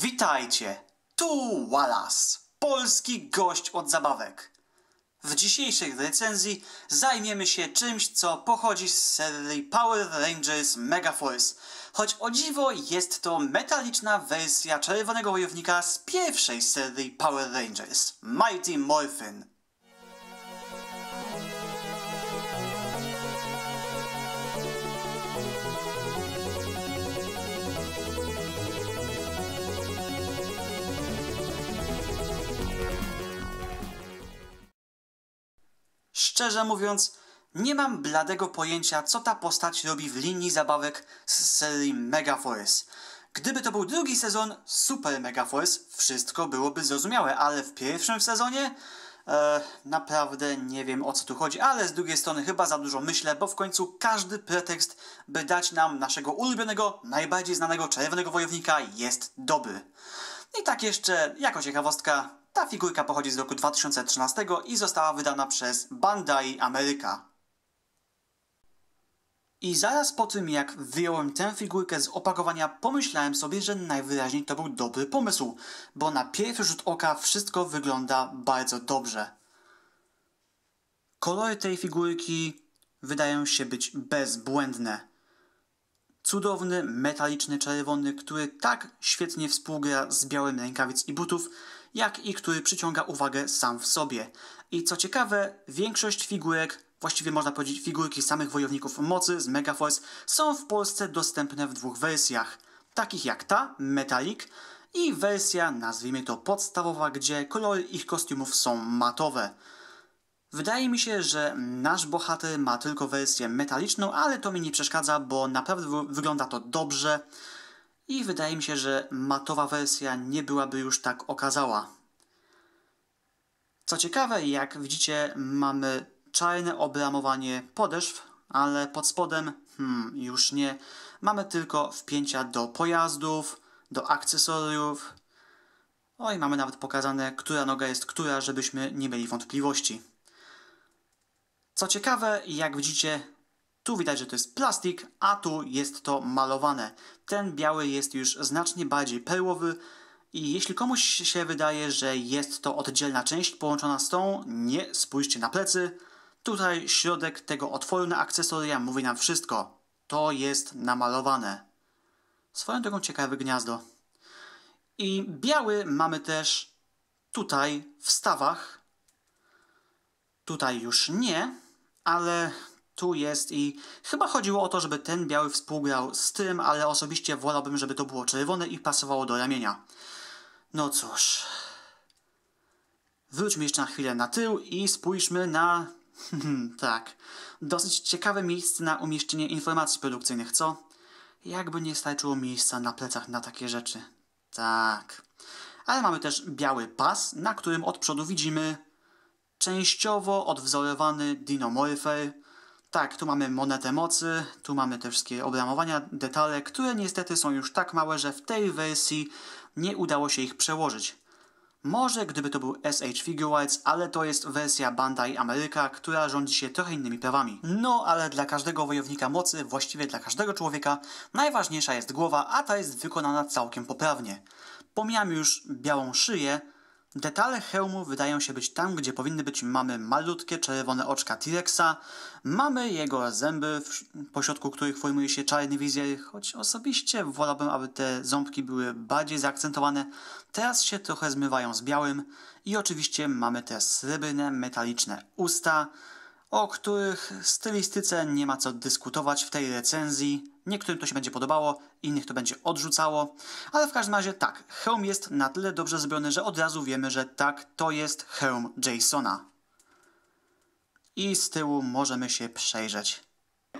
Witajcie, tu Wallace, polski gość od zabawek. W dzisiejszej recenzji zajmiemy się czymś, co pochodzi z serii Power Rangers Megaforce, choć o dziwo jest to metaliczna wersja Czerwonego Wojownika z pierwszej serii Power Rangers, Mighty Morphin. Szczerze mówiąc, nie mam bladego pojęcia, co ta postać robi w linii zabawek z serii Mega Force. Gdyby to był drugi sezon Super Mega Force, wszystko byłoby zrozumiałe, ale w pierwszym sezonie e, naprawdę nie wiem o co tu chodzi, ale z drugiej strony chyba za dużo myślę, bo w końcu każdy pretekst, by dać nam naszego ulubionego, najbardziej znanego czerwonego wojownika jest dobry. I tak jeszcze, jako ciekawostka, ta figurka pochodzi z roku 2013 i została wydana przez Bandai America. I zaraz po tym, jak wyjąłem tę figurkę z opakowania, pomyślałem sobie, że najwyraźniej to był dobry pomysł, bo na pierwszy rzut oka wszystko wygląda bardzo dobrze. Kolory tej figurki wydają się być bezbłędne. Cudowny, metaliczny, czerwony, który tak świetnie współgra z białym rękawic i butów, jak i który przyciąga uwagę sam w sobie. I co ciekawe, większość figurek, właściwie można powiedzieć figurki samych wojowników mocy z Megaforce, są w Polsce dostępne w dwóch wersjach. Takich jak ta, Metalik, i wersja, nazwijmy to podstawowa, gdzie kolory ich kostiumów są matowe. Wydaje mi się, że nasz bohater ma tylko wersję metaliczną, ale to mi nie przeszkadza, bo naprawdę wygląda to dobrze i wydaje mi się, że matowa wersja nie byłaby już tak okazała. Co ciekawe, jak widzicie, mamy czarne obramowanie podeszw, ale pod spodem, hmm, już nie. Mamy tylko wpięcia do pojazdów, do akcesoriów. Oj, mamy nawet pokazane, która noga jest która, żebyśmy nie mieli wątpliwości. Co ciekawe, jak widzicie, tu widać, że to jest plastik, a tu jest to malowane. Ten biały jest już znacznie bardziej perłowy i jeśli komuś się wydaje, że jest to oddzielna część połączona z tą, nie spójrzcie na plecy. Tutaj środek tego otworu na akcesoria mówi nam wszystko. To jest namalowane. Swoją drogą ciekawe gniazdo. I biały mamy też tutaj w stawach. Tutaj już nie, ale tu jest i chyba chodziło o to, żeby ten biały współgrał z tym, ale osobiście wolałbym, żeby to było czerwone i pasowało do ramienia. No cóż. Wróćmy jeszcze na chwilę na tył i spójrzmy na... tak, dosyć ciekawe miejsce na umieszczenie informacji produkcyjnych, co? Jakby nie starczyło miejsca na plecach na takie rzeczy. Tak. Ale mamy też biały pas, na którym od przodu widzimy częściowo odwzorowany Dino Morpher. Tak, tu mamy monetę mocy, tu mamy te wszystkie obramowania, detale, które niestety są już tak małe, że w tej wersji nie udało się ich przełożyć. Może gdyby to był SH Figuarts, ale to jest wersja Bandai Ameryka, która rządzi się trochę innymi prawami. No, ale dla każdego wojownika mocy, właściwie dla każdego człowieka, najważniejsza jest głowa, a ta jest wykonana całkiem poprawnie. Pomijam już białą szyję, Detale hełmu wydają się być tam, gdzie powinny być. Mamy malutkie czerwone oczka T-Rexa, mamy jego zęby, pośrodku których formuje się czarny wizjer, choć osobiście wolałbym, aby te ząbki były bardziej zaakcentowane. Teraz się trochę zmywają z białym i oczywiście mamy te srebrne, metaliczne usta, o których stylistyce nie ma co dyskutować w tej recenzji. Niektórym to się będzie podobało, innych to będzie odrzucało, ale w każdym razie tak, hełm jest na tyle dobrze zrobiony, że od razu wiemy, że tak, to jest hełm Jasona. I z tyłu możemy się przejrzeć.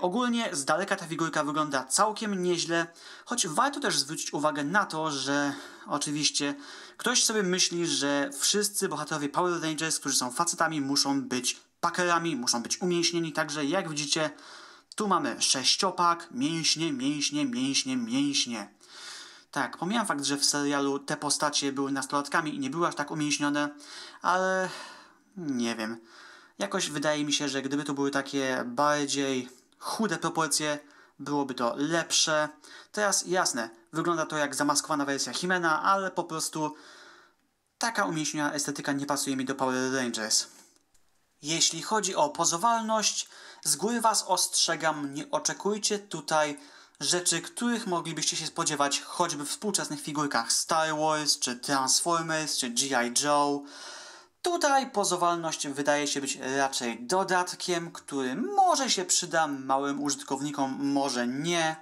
Ogólnie z daleka ta figurka wygląda całkiem nieźle, choć warto też zwrócić uwagę na to, że oczywiście ktoś sobie myśli, że wszyscy bohaterowie Power Rangers, którzy są facetami, muszą być packerami, muszą być umięśnieni, także jak widzicie, tu mamy sześciopak, mięśnie, mięśnie, mięśnie, mięśnie. Tak, pomijam fakt, że w serialu te postacie były nastolatkami i nie były aż tak umięśnione, ale nie wiem. Jakoś wydaje mi się, że gdyby to były takie bardziej chude proporcje, byłoby to lepsze. Teraz jasne, wygląda to jak zamaskowana wersja Himena, ale po prostu taka umięśniona estetyka nie pasuje mi do Power Rangers. Jeśli chodzi o pozowalność, z góry Was ostrzegam, nie oczekujcie tutaj rzeczy, których moglibyście się spodziewać choćby w współczesnych figurkach Star Wars, czy Transformers, czy G.I. Joe. Tutaj pozowalność wydaje się być raczej dodatkiem, który może się przyda małym użytkownikom, może nie.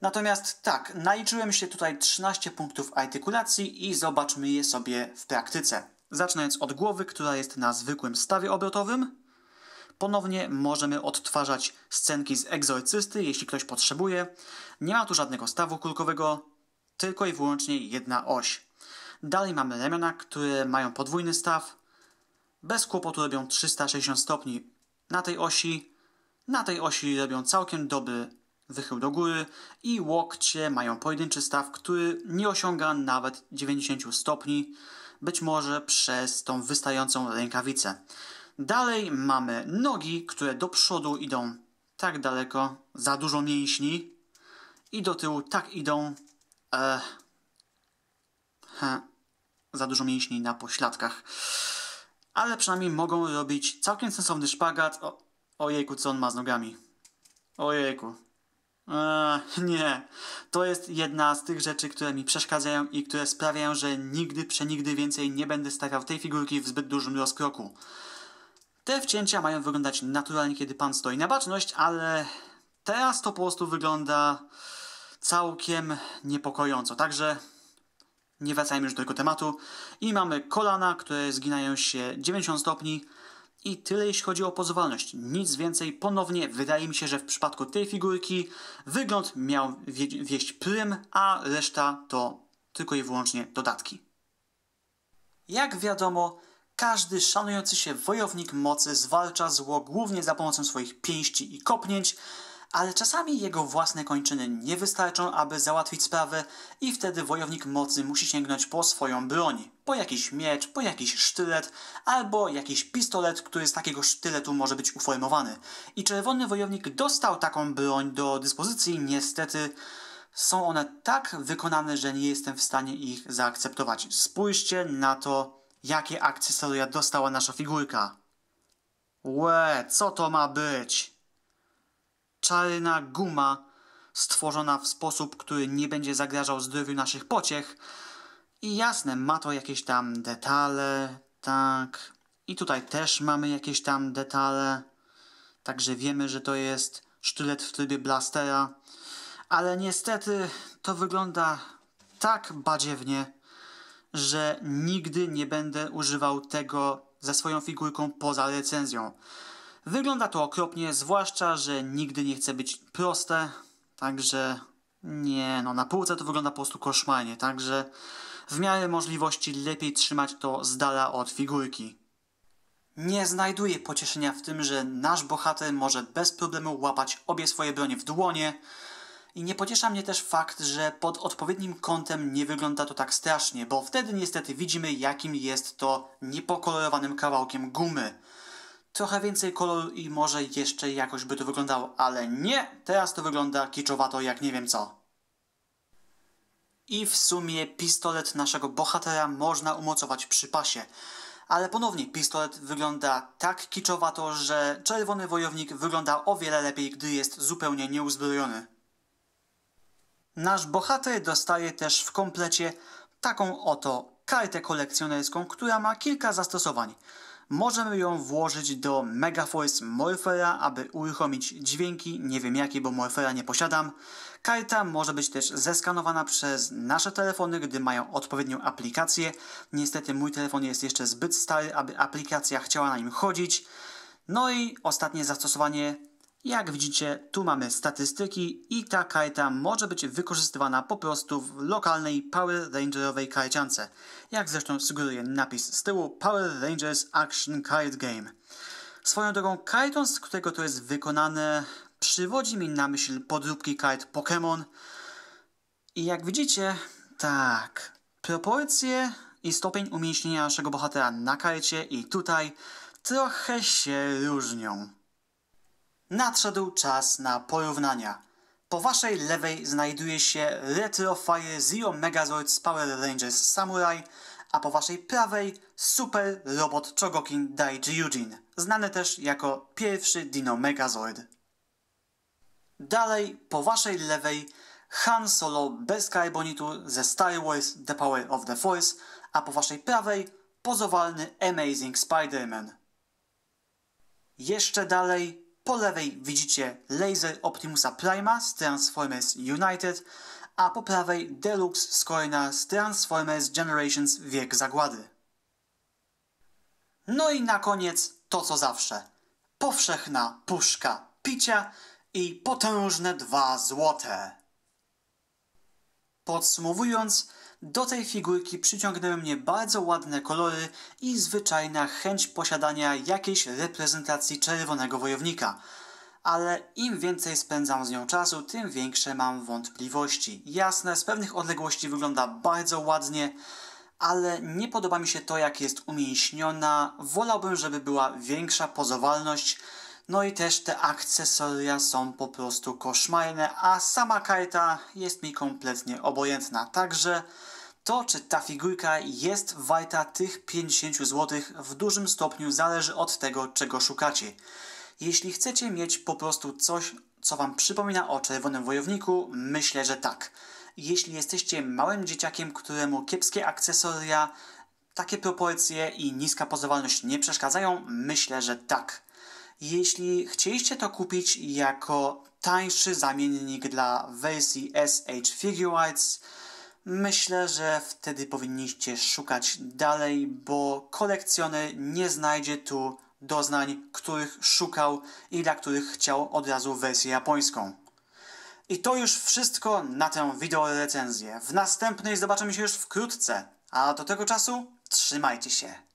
Natomiast tak, naliczyłem się tutaj 13 punktów artykulacji i zobaczmy je sobie w praktyce. Zaczynając od głowy, która jest na zwykłym stawie obrotowym, ponownie możemy odtwarzać scenki z egzorcysty, jeśli ktoś potrzebuje. Nie ma tu żadnego stawu kulkowego, tylko i wyłącznie jedna oś. Dalej mamy ramiona, które mają podwójny staw. Bez kłopotu robią 360 stopni na tej osi. Na tej osi robią całkiem dobry wychył do góry i łokcie mają pojedynczy staw, który nie osiąga nawet 90 stopni być może przez tą wystającą rękawicę. Dalej mamy nogi, które do przodu idą tak daleko, za dużo mięśni i do tyłu tak idą e, he, za dużo mięśni na pośladkach. Ale przynajmniej mogą robić całkiem sensowny szpagat. O, ojejku, co on ma z nogami. Ojejku, Eee, nie. To jest jedna z tych rzeczy, które mi przeszkadzają i które sprawiają, że nigdy, przenigdy więcej nie będę stawiał tej figurki w zbyt dużym rozkroku. Te wcięcia mają wyglądać naturalnie, kiedy pan stoi na baczność, ale teraz to po prostu wygląda całkiem niepokojąco. Także nie wracajmy już do tego tematu. I mamy kolana, które zginają się 90 stopni. I tyle jeśli chodzi o pozwalność. Nic więcej. Ponownie wydaje mi się, że w przypadku tej figurki wygląd miał wie wieść prym, a reszta to tylko i wyłącznie dodatki. Jak wiadomo, każdy szanujący się wojownik mocy zwalcza zło głównie za pomocą swoich pięści i kopnięć, ale czasami jego własne kończyny nie wystarczą, aby załatwić sprawę i wtedy wojownik mocy musi sięgnąć po swoją broń. Po jakiś miecz, po jakiś sztylet, albo jakiś pistolet, który z takiego sztyletu może być uformowany. I czerwony wojownik dostał taką broń do dyspozycji, niestety są one tak wykonane, że nie jestem w stanie ich zaakceptować. Spójrzcie na to, jakie akcesoria dostała nasza figurka. Łe, co to ma być? czarna guma stworzona w sposób, który nie będzie zagrażał zdrowiu naszych pociech. I jasne, ma to jakieś tam detale, tak. I tutaj też mamy jakieś tam detale. Także wiemy, że to jest sztylet w trybie blastera. Ale niestety to wygląda tak badziewnie, że nigdy nie będę używał tego ze swoją figurką poza recenzją. Wygląda to okropnie, zwłaszcza, że nigdy nie chce być proste, także nie, no na półce to wygląda po prostu koszmarnie, także w miarę możliwości lepiej trzymać to z dala od figurki. Nie znajduję pocieszenia w tym, że nasz bohater może bez problemu łapać obie swoje bronie w dłonie i nie pociesza mnie też fakt, że pod odpowiednim kątem nie wygląda to tak strasznie, bo wtedy niestety widzimy jakim jest to niepokolorowanym kawałkiem gumy trochę więcej koloru i może jeszcze jakoś by to wyglądało, ale nie! Teraz to wygląda kiczowato jak nie wiem co. I w sumie pistolet naszego bohatera można umocować przy pasie. Ale ponownie pistolet wygląda tak kiczowato, że czerwony wojownik wygląda o wiele lepiej, gdy jest zupełnie nieuzbrojony. Nasz bohater dostaje też w komplecie taką oto kartę kolekcjonerską, która ma kilka zastosowań. Możemy ją włożyć do Megaforce Morphera, aby uruchomić dźwięki, nie wiem jakie, bo Morphera nie posiadam. Karta może być też zeskanowana przez nasze telefony, gdy mają odpowiednią aplikację. Niestety mój telefon jest jeszcze zbyt stary, aby aplikacja chciała na nim chodzić. No i ostatnie zastosowanie jak widzicie, tu mamy statystyki i ta kajta może być wykorzystywana po prostu w lokalnej Power Rangerowej kajciance. Jak zresztą sugeruje napis z tyłu Power Rangers Action Kite Game. Swoją drogą kajton, z którego to jest wykonane, przywodzi mi na myśl podróbki kajt Pokémon. I jak widzicie, tak, proporcje i stopień umieśnienia naszego bohatera na kajcie i tutaj trochę się różnią. Nadszedł czas na porównania. Po waszej lewej znajduje się Retrofire Zero Megazoid z Power Rangers Samurai, a po waszej prawej Super Robot Chogokin Daiji Yujin, znany też jako pierwszy Dino Megazord. Dalej, po waszej lewej Han Solo bez karbonitu ze Star Wars The Power of the Force, a po waszej prawej pozowalny Amazing Spider-Man. Jeszcze dalej po lewej widzicie laser Optimusa Prima z Transformers United, a po prawej Deluxe Scorner z Transformers Generations Wiek Zagłady. No i na koniec to co zawsze. Powszechna puszka picia i potężne dwa złote. Podsumowując, do tej figurki przyciągnęły mnie bardzo ładne kolory i zwyczajna chęć posiadania jakiejś reprezentacji czerwonego wojownika. Ale im więcej spędzam z nią czasu, tym większe mam wątpliwości. Jasne, z pewnych odległości wygląda bardzo ładnie, ale nie podoba mi się to, jak jest umięśniona. Wolałbym, żeby była większa pozowalność, no i też te akcesoria są po prostu koszmarne, a sama karta jest mi kompletnie obojętna. Także to, czy ta figurka jest warta tych 50 zł w dużym stopniu zależy od tego, czego szukacie. Jeśli chcecie mieć po prostu coś, co Wam przypomina o Czerwonym Wojowniku, myślę, że tak. Jeśli jesteście małym dzieciakiem, któremu kiepskie akcesoria, takie proporcje i niska pozowalność nie przeszkadzają, myślę, że tak. Jeśli chcieliście to kupić jako tańszy zamiennik dla wersji SH Figurites, myślę, że wtedy powinniście szukać dalej, bo kolekcjoner nie znajdzie tu doznań, których szukał i dla których chciał od razu wersję japońską. I to już wszystko na tę wideo recenzję. W następnej zobaczymy się już wkrótce, a do tego czasu trzymajcie się.